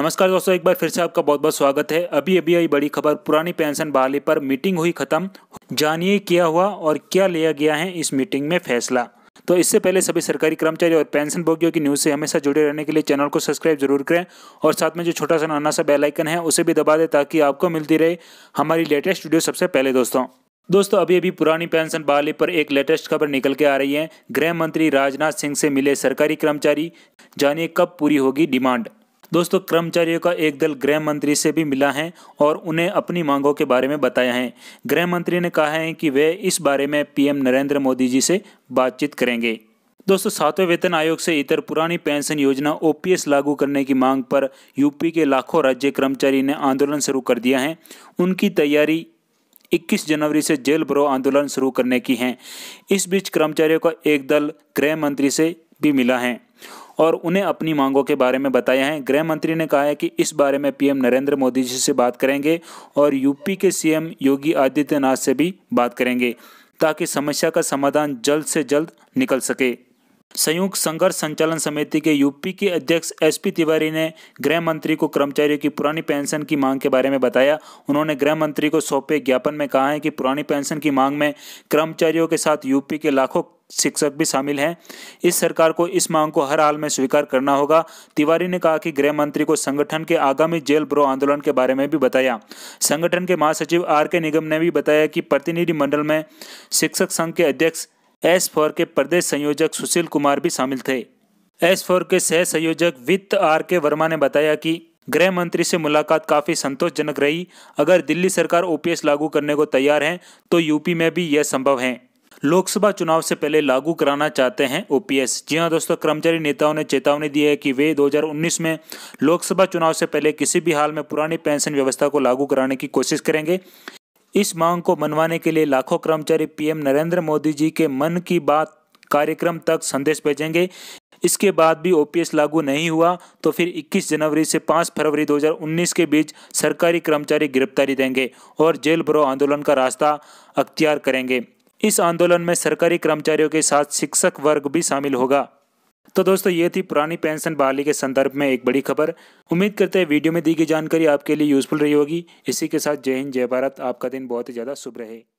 नमस्कार दोस्तों एक बार फिर से आपका बहुत बहुत स्वागत है अभी अभी आई बड़ी खबर पुरानी पेंशन बहाली पर मीटिंग हुई खत्म जानिए क्या हुआ और क्या लिया गया है इस मीटिंग में फैसला तो इससे पहले सभी सरकारी कर्मचारी और पेंशन भोगियों की न्यूज़ से हमेशा जुड़े रहने के लिए चैनल को सब्सक्राइब जरूर करें और साथ में जो छोटा सा नाना सा बेल आइकन है उसे भी दबा दें ताकि आपको मिलती रहे हमारी लेटेस्ट वीडियो सबसे पहले दोस्तों दोस्तों अभी अभी पुरानी पेंशन बहाली पर एक लेटेस्ट खबर निकल के आ रही है गृह मंत्री राजनाथ सिंह से मिले सरकारी कर्मचारी जानिए कब पूरी होगी डिमांड दोस्तों कर्मचारियों का एक दल गृह मंत्री से भी मिला है और उन्हें अपनी मांगों के बारे में बताया है गृह मंत्री ने कहा है कि वे इस बारे में पीएम नरेंद्र मोदी जी से बातचीत करेंगे दोस्तों सातवें वेतन आयोग से इतर पुरानी पेंशन योजना ओपीएस लागू करने की मांग पर यूपी के लाखों राज्य कर्मचारी ने आंदोलन शुरू कर दिया है उनकी तैयारी 21 जनवरी से जेल भरो आंदोलन शुरू करने की है इस बीच कर्मचारियों का एक दल गृह मंत्री से भी मिला है और उन्हें अपनी मांगों के बारे में बताया है गृह मंत्री ने कहा है कि इस बारे में पीएम नरेंद्र मोदी जी से बात करेंगे और यूपी के सीएम योगी आदित्यनाथ से भी बात करेंगे ताकि समस्या का समाधान जल्द से जल्द निकल सके संयुक्त संघर्ष संचालन समिति के यूपी के अध्यक्ष एसपी तिवारी ने गृह मंत्री को कर्मचारियों की पुरानी पेंशन की मांग के बारे में बताया उन्होंने गृह मंत्री को सौंपे ज्ञापन में कहा है कि पुरानी पेंशन की मांग में कर्मचारियों के साथ यूपी के लाखों शिक्षक भी शामिल हैं इस सरकार को इस मांग को हर हाल में स्वीकार करना होगा तिवारी ने कहा कि गृह मंत्री को संगठन के आगामी जेल ब्रो आंदोलन के बारे में भी बताया संगठन के महासचिव आर के निगम ने भी बताया कि प्रतिनिधिमंडल में शिक्षक संघ के अध्यक्ष एस फोर के प्रदेश संयोजक सुशील कुमार भी शामिल थे एस फोर के सह संयोजक वित्त आर के वर्मा ने बताया कि गृह मंत्री से मुलाकात काफ़ी संतोषजनक रही अगर दिल्ली सरकार ओपीएस लागू करने को तैयार है तो यूपी में भी यह संभव है लोकसभा चुनाव से पहले लागू कराना चाहते हैं ओपीएस जी हाँ दोस्तों कर्मचारी नेताओं ने चेतावनी दी है कि वे 2019 में लोकसभा चुनाव से पहले किसी भी हाल में पुरानी पेंशन व्यवस्था को लागू कराने की कोशिश करेंगे इस मांग को मनवाने के लिए लाखों कर्मचारी पीएम नरेंद्र मोदी जी के मन की बात कार्यक्रम तक संदेश भेजेंगे इसके बाद भी ओपीएस लागू नहीं हुआ तो फिर 21 जनवरी से 5 फरवरी 2019 के बीच सरकारी कर्मचारी गिरफ्तारी देंगे और जेल भरो आंदोलन का रास्ता अख्तियार करेंगे इस आंदोलन में सरकारी कर्मचारियों के साथ शिक्षक वर्ग भी शामिल होगा तो दोस्तों ये थी पुरानी पेंशन बहाली के संदर्भ में एक बड़ी खबर उम्मीद करते हैं वीडियो में दी गई जानकारी आपके लिए यूजफुल रही होगी इसी के साथ जय हिंद जय भारत आपका दिन बहुत ही ज़्यादा शुभ रहे